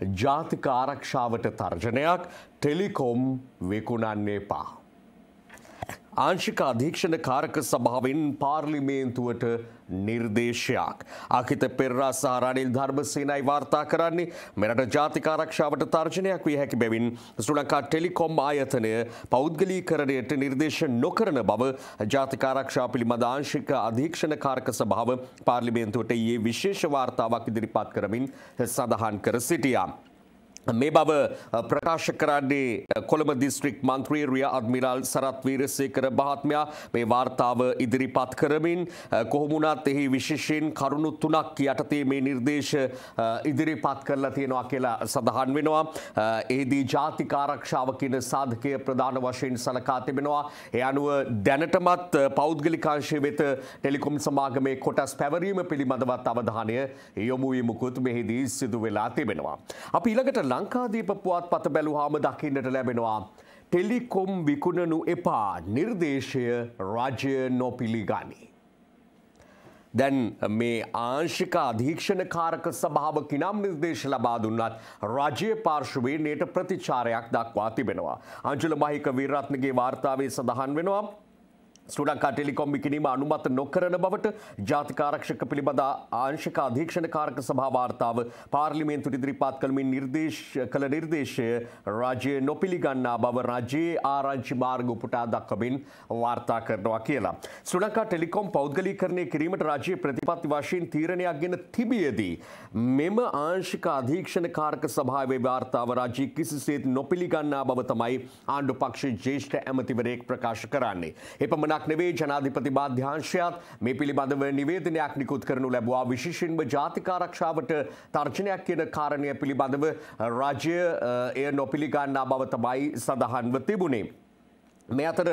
ජාතික ආරක්ෂාවට තර්ජනයක් ටෙලිකොම් විකුණන්නේ පා. ආංශික අධීක්ෂණ කාරක සභාවෙන් පාර්ලිමේන්තුවට නිර්දේශයක්. අකිත පෙරරා සහ රනිල් ධර්මසේනයි වාර්තා කරන්නේ මෙරට ජාතික ආරක්ෂාවට තර්ජනයක් විය හැකි බැවින් ශ්‍රී ලංකා ටෙලිකොම් ආයතනය පෞද්ගලීකරණයට නිර්දේශ නොකරන බව ජාතික ආරක්ෂා පිළිබඳ ආංශික අධීක්ෂණ කාරක සභාව පාර්ලිමේන්තුවට ඊයේ විශේෂ වාර්තාවක් ඉදිරිපත් කරමින් සඳහන් කර සිටියා. මේ බව ප්‍රකාශ කරන්නේ කොළඹ දිස්ත්‍රික් මන්ත්‍රී රිය අද්මිරාල් සරත් වීරසේකර මහත්මයා මේ වාර්තාව ඉදිරිපත් කරමින් කොහොමුණත් එහි විශේෂයෙන් කරුණු තුනක් යටතේ මේ නිර්දේශ ඉදිරිපත් කරලා තියෙනවා කියලා සඳහන් වෙනවා. එහිදී ජාතික ආරක්ෂාව කියන සාධකය ප්‍රධාන වශයෙන් සලකා තිබෙනවා. ඒ අනුව දැනටමත් පෞද්ගලික අංශය වෙත ටෙලිකොම් සමාගමේ කොටස් පැවරීම පිළිබඳවත් අවධානය යොමු වීමකුත් මෙහිදී සිදු වෙලා තිබෙනවා. අපි ඊළඟට ලංකාදීප පුවත් පත බැලුහාම දකින්නට ලැබෙනවා. ටෙලිකොම් විකුණනු එපා නිර්දේශය රජය නොපිළිගනි. දැන් මේ ආංශික අධීක්ෂණ කාරක සභාව කිනම් නිර්දේශ ලබා දුන්නත් රජය පාර්ශවයෙන් නයට ප්‍රතිචාරයක් දක්වා තිබෙනවා. අංජුල මහික විරත්නගේ වාර්තාවේ සඳහන් වෙනවා ශ්‍රලංකා ටෙලිකොම් ඉකිනීම අනුමත නොකරන බවට ජාතික ආරක්ෂක පිළිබඳ ආංශික අධීක්ෂණ කාරක සභා වාර්තාව පාර්ලිමේන්තුවට ඉදිරිපත් කළමින් නිර්දේශ කළ නිර්දේශය රාජ්‍ය නොපිළිගන්නා බව රජයේ ආරංචි මාර්ග උපුටා දක්වමින් වාර්තා කරනවා කියලා. ශ්‍රලංකා ටෙලිකොම් පෞද්ගලීකරණය කිරීමට රාජ්‍ය ප්‍රතිපත්ති වශයෙන් තීරණයක් ගෙන තිබියදී මෙම ආංශික අධීක්ෂණ කාරක සභාවේ වාර්තාව රාජ්‍ය කිසිසේත් නොපිළිගන්නා බව තමයි ආණ්ඩු පක්ෂ ජ්‍යෙෂ්ඨ ඇමතිවරයෙක් ප්‍රකාශ කරන්නේ. එපමණ පමණක් නෙවේ ජනාධිපති මාධ්‍යංශයත් මේ පිළිබඳව නිවේදනයක් නිකුත් කරනු ලැබවා විශේෂෙන්ම ජාතිකාරක්ෂාවට තර්ජනයක් කියන කාරණය පිළිබඳව රජය එය නොපිළිගන්නා බව තමයි සඳහන්ව තිබුණේ. මේ අතර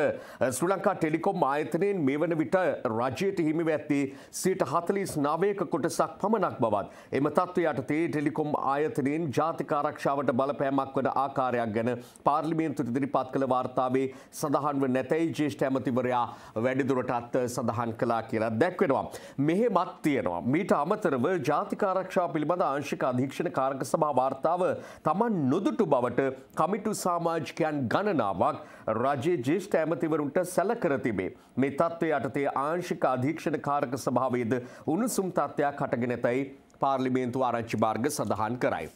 ශ්‍රී ලංකා ටෙලිකොම් ආයතනයෙන් මේ වන විට රජයට හිමිව ඇත්තේ සීට හතලිස් නවයක කොටසක් පමණක් බවත්. එම තත්ත්ව යටතේ ටෙලිකොම් ආයතනයෙන් ජාතිකාරක්ෂාවට බලපෑමක් වන ආකාරයක් ගැන පාර්ලිමේන්තුට ඉදිරිපත් කළ වාර්තාවේ සඳහන්ව නැතැයි ජේෂ්ඨ ඇමතිවරයා වැඩිදුරටත් සඳහන් කලා කියලා දැක්වෙනවා. මෙහෙමත් තියෙනවා. මීට අමතරව ජාතිකාරක්ෂා පිළිබඳ ආංශික අධීක්ෂණ කාරක සභා වාර්තාව තමන් නොදුටු බවට කමිටු සාමාජිකයන් ගණනාවක් රජයේ ජේෂ්ඨ ඇමතිවරුන්ට සැලකර තිබේ. මේ තත්ත්වය යටතේ ආංශික අධීක්ෂණ කාරක සභාවේද උණුසුම් තත්ත්වයක් හටගෙන ඇතැයි පාර්ලිමේන්තු ආරංචි මාර්ග සඳහන් කරයි.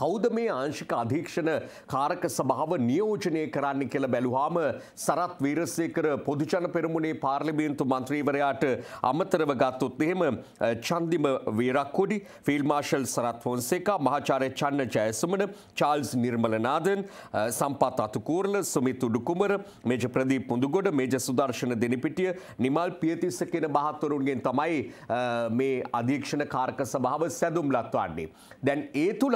කෞද මේ ආංශික අධීක්ෂණ කාරක සභාව නියෝජනය කරන්න කියලා බැලුවාම සරත් වීරසේකර පොදුජන පෙරමුණේ පාර්ලිමේන්තු මන්ත්‍රීවරයාට අමතරව ගත්තොත් එහෙම චන්දිම වීරක්කොඩි ෆීල්ඩ් මාෂල් සරත් ෆොන්සේකා මහාචාර්ය චන්න ජයසමන චාල්ස් නිර්මලනාදන් සම්පත් අතුකූරල සුමිත් උඩුකුමර මේජ ප්‍රදීප් මුදුගොඩ මේජ සුදර්ශන දෙනිපිටිය නිමල් පියතිස්ස කියන මහත්වරුන්ගෙන් තමයි මේ අධීක්ෂණ කාරක සභාව සැදුම් ලත්වන්නේ දැන් ඒ තුලත්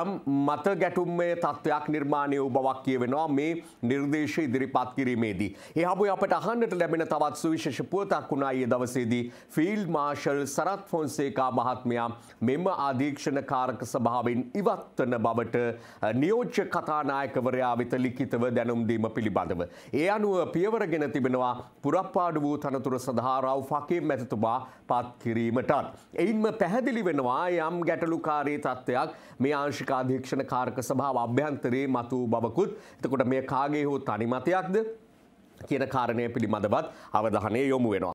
යම් මත ගැටුම්මය තත්ත්වයක් නිර්මාණය වූ බවක් කියවෙනවා මේ නිර්දේශ ඉදිරිපත් කිරීමේදී. එහබු අපට අහන්නට ලැබෙන තවත් සුවිශේෂ පුවතක් වුණා ඊයේ දවසේදී ෆීල්ඩ් මාර්ෂල් සරත් ෆොන්සේකා මහත්මයා මෙම අධීක්ෂණ කාරක සභාවෙන් ඉවත් වන බවට නියෝජ්‍ය කතානායකවරයා වෙත ලිඛිතව දැනුම් දීම පිළිබඳව. ඒ අනුව පියවරගෙන තිබෙනවා පුරප්පාඩු වූ තනතුර සඳහා රව් ෆකීම් මැතිතුමා පත් කිරීමටත්. එයින්ම පැහැදිලි වෙනවා යම් ගැටලුකාරී තත්ත්වයක් මේ අංශ ශිකාධීක්ෂණ කාර්ක සභාව අභ්‍යන්තරයේ මතු බවකුත් එතකොට මේ කාගේ හෝ තනිමතයක්ද කියන කාරණය පිළිබඳවත් අවධහනය යොමු වෙනවා.